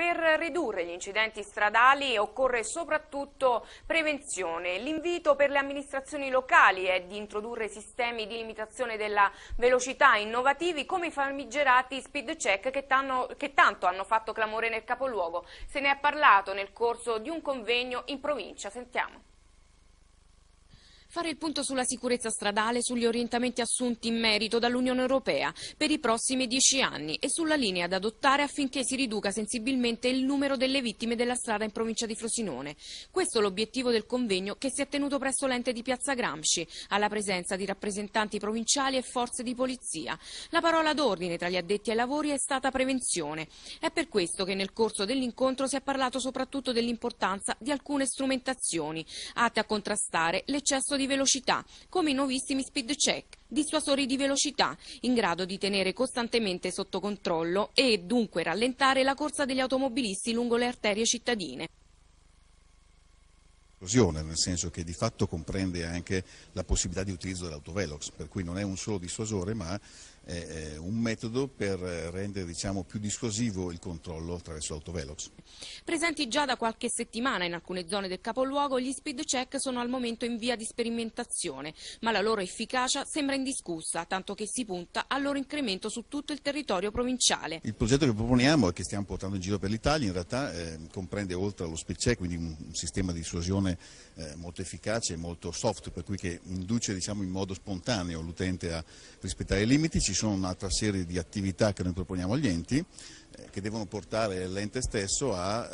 per ridurre gli incidenti stradali occorre soprattutto prevenzione. L'invito per le amministrazioni locali è di introdurre sistemi di limitazione della velocità innovativi come i famigerati speed check che, che tanto hanno fatto clamore nel capoluogo. Se ne è parlato nel corso di un convegno in provincia. Sentiamo fare il punto sulla sicurezza stradale, sugli orientamenti assunti in merito dall'Unione Europea per i prossimi dieci anni e sulla linea da adottare affinché si riduca sensibilmente il numero delle vittime della strada in provincia di Frosinone. Questo è l'obiettivo del convegno che si è tenuto presso l'ente di Piazza Gramsci, alla presenza di rappresentanti provinciali e forze di polizia. La parola d'ordine tra gli addetti ai lavori è stata prevenzione. È per questo che nel corso dell'incontro si è parlato soprattutto dell'importanza di alcune strumentazioni atte a contrastare l'eccesso di di velocità, come i nuovissimi speed check, dissuasori di velocità, in grado di tenere costantemente sotto controllo e dunque rallentare la corsa degli automobilisti lungo le arterie cittadine nel senso che di fatto comprende anche la possibilità di utilizzo dell'autovelox, per cui non è un solo dissuasore ma eh, un metodo per eh, rendere diciamo, più dissuasivo il controllo attraverso l'autovelox. Presenti già da qualche settimana in alcune zone del capoluogo, gli speed check sono al momento in via di sperimentazione, ma la loro efficacia sembra indiscussa, tanto che si punta al loro incremento su tutto il territorio provinciale. Il progetto che proponiamo e che stiamo portando in giro per l'Italia in realtà eh, comprende oltre allo speed check, quindi un, un sistema di dissuasione eh, molto efficace e molto soft, per cui che induce diciamo, in modo spontaneo l'utente a rispettare i limiti, ci sono un'altra serie di attività che noi proponiamo agli enti eh, che devono portare l'ente stesso a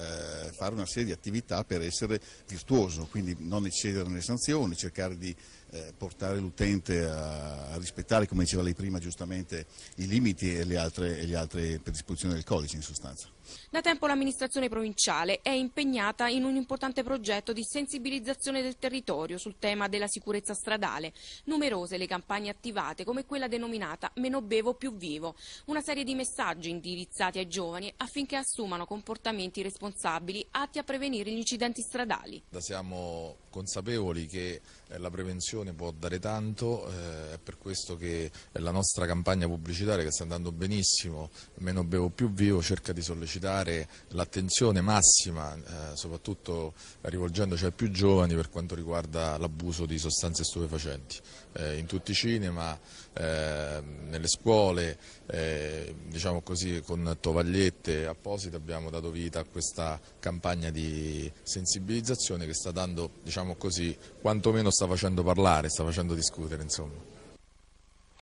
eh, fare una serie di attività per essere virtuoso, quindi non eccedere nelle sanzioni, cercare di eh, portare l'utente a, a, rispettare, come diceva lei prima giustamente, i limiti e le altre, e le altre predisposizioni del codice in sostanza. Da tempo l'amministrazione provinciale è impegnata in un importante progetto di sensibilizzazione del territorio sul tema della sicurezza stradale. Numerose le campagne attivate come quella denominata Meno bevo più vivo, una serie di messaggi indirizzati ai ai giovani affinché assumano comportamenti responsabili atti a prevenire gli incidenti stradali. Siamo consapevoli che eh, la prevenzione può dare tanto, eh, è per questo che la nostra campagna pubblicitaria che sta andando benissimo, meno bevo più vivo, cerca di sollecitare l'attenzione massima, eh, soprattutto rivolgendoci ai più giovani per quanto riguarda l'abuso di sostanze stupefacenti. in tutti i cinema, nelle scuole, diciamo così, con tovaglie tovagliette apposite abbiamo dato vita a questa campagna di sensibilizzazione che sta dando, diciamo così, quantomeno sta facendo parlare, sta facendo discutere. Insomma.